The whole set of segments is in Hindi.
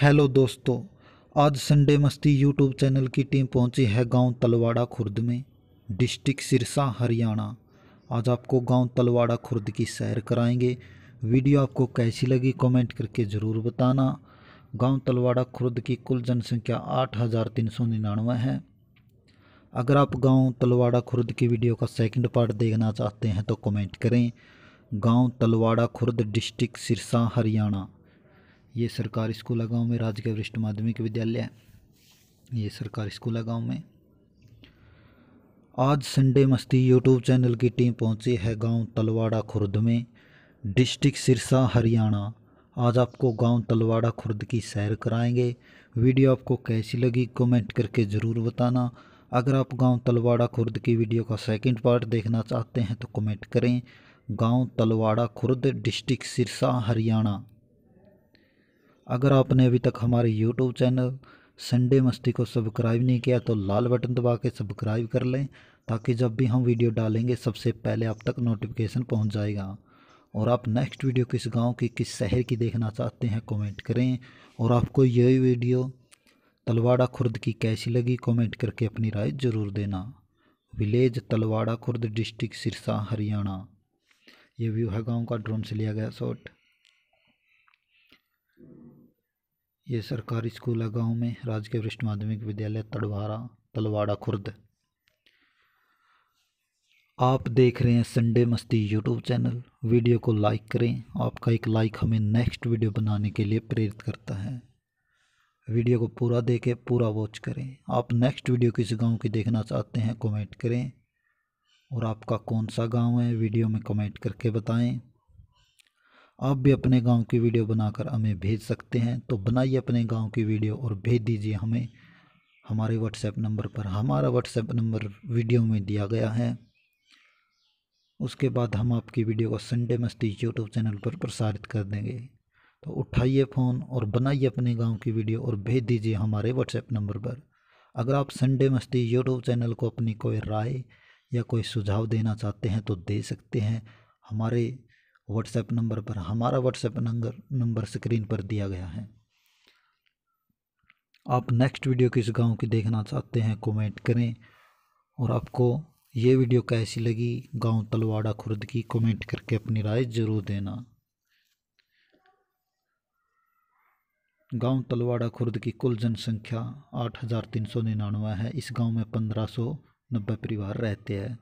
हेलो दोस्तों आज संडे मस्ती यूट्यूब चैनल की टीम पहुंची है गांव तलवाड़ा खुर्द में डिस्ट्रिक्ट सिरसा हरियाणा आज आपको गांव तलवाड़ा खुर्द की सैर कराएंगे वीडियो आपको कैसी लगी कमेंट करके ज़रूर बताना गांव तलवाड़ा खुर्द की कुल जनसंख्या आठ हज़ार तीन सौ निन्यानवे है अगर आप गांव तलवाड़ा खुर्द की वीडियो का सेकेंड पार्ट देखना चाहते हैं तो कमेंट करें गाँव तलवाड़ा खुर्द डिस्ट्रिक्ट सिरसा हरियाणा ये सरकारी स्कूल गाँव में राजकीय वरिष्ठ माध्यमिक विद्यालय ये सरकारी स्कूल गाँव में आज संडे मस्ती यूट्यूब चैनल की टीम पहुंची है गांव तलवाड़ा खुर्द में डिस्ट्रिक्ट सिरसा हरियाणा आज आपको गांव तलवाड़ा खुर्द की सैर कराएंगे वीडियो आपको कैसी लगी कमेंट करके ज़रूर बताना अगर आप गांव तलवाड़ा खुर्द की वीडियो का सेकंड पार्ट देखना चाहते हैं तो कमेंट करें गांव तलवाड़ा खुर्द डिस्ट्रिक्ट सिरसा हरियाणा अगर आपने अभी तक हमारे यूट्यूब चैनल संडे मस्ती को सब्सक्राइब नहीं किया तो लाल बटन दबा के सब्सक्राइब कर लें ताकि जब भी हम वीडियो डालेंगे सबसे पहले आप तक नोटिफिकेशन पहुंच जाएगा और आप नेक्स्ट वीडियो किस गांव की किस शहर की देखना चाहते हैं कमेंट करें और आपको यही वीडियो तलवाड़ा खुर्द की कैसी लगी कॉमेंट करके अपनी राय ज़रूर देना विलेज तलवाड़ा खुर्द डिस्ट्रिक्ट सिरसा हरियाणा ये व्यू है गाँव का ड्रोन से लिया गया शॉट ये सरकारी स्कूल है गाँव में राजकीय वरिष्ठ माध्यमिक विद्यालय तड़वारा तलवाड़ा खुर्द आप देख रहे हैं Sunday Masti YouTube channel video को लाइक करें आपका एक लाइक हमें नेक्स्ट वीडियो बनाने के लिए प्रेरित करता है वीडियो को पूरा देखें पूरा वॉच करें आप नेक्स्ट वीडियो किस गांव की देखना चाहते हैं कमेंट करें और आपका कौन सा गांव है वीडियो में कमेंट करके बताएं आप भी अपने गांव की वीडियो बनाकर हमें भेज सकते हैं तो बनाइए अपने गांव की वीडियो और भेज दीजिए हमें हमारे व्हाट्सएप नंबर पर हमारा व्हाट्सएप नंबर वीडियो में दिया गया है उसके बाद हम आपकी वीडियो को संडे मस्ती यूट्यूब चैनल पर प्रसारित कर देंगे तो उठाइए फ़ोन और बनाइए अपने गांव की वीडियो और भेज दीजिए हमारे व्हाट्सएप नंबर पर अगर आप संडे मस्ती यूट्यूब चैनल को अपनी कोई राय या कोई सुझाव देना चाहते हैं तो दे सकते हैं हमारे व्हाट्सएप नंबर पर हमारा व्हाट्सएप नंबर नंबर स्क्रीन पर दिया गया है आप नेक्स्ट वीडियो किस गांव की देखना चाहते हैं कमेंट करें और आपको ये वीडियो कैसी लगी गांव तलवाड़ा खुर्द की कमेंट करके अपनी राय ज़रूर देना गांव तलवाड़ा खुर्द की कुल जनसंख्या आठ हज़ार तीन सौ निन्यानवे है इस गांव में पंद्रह सौ नब्बे परिवार रहते हैं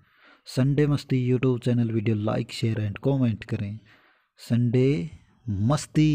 Sunday Masti YouTube channel video like share and comment करें संडे मस्ती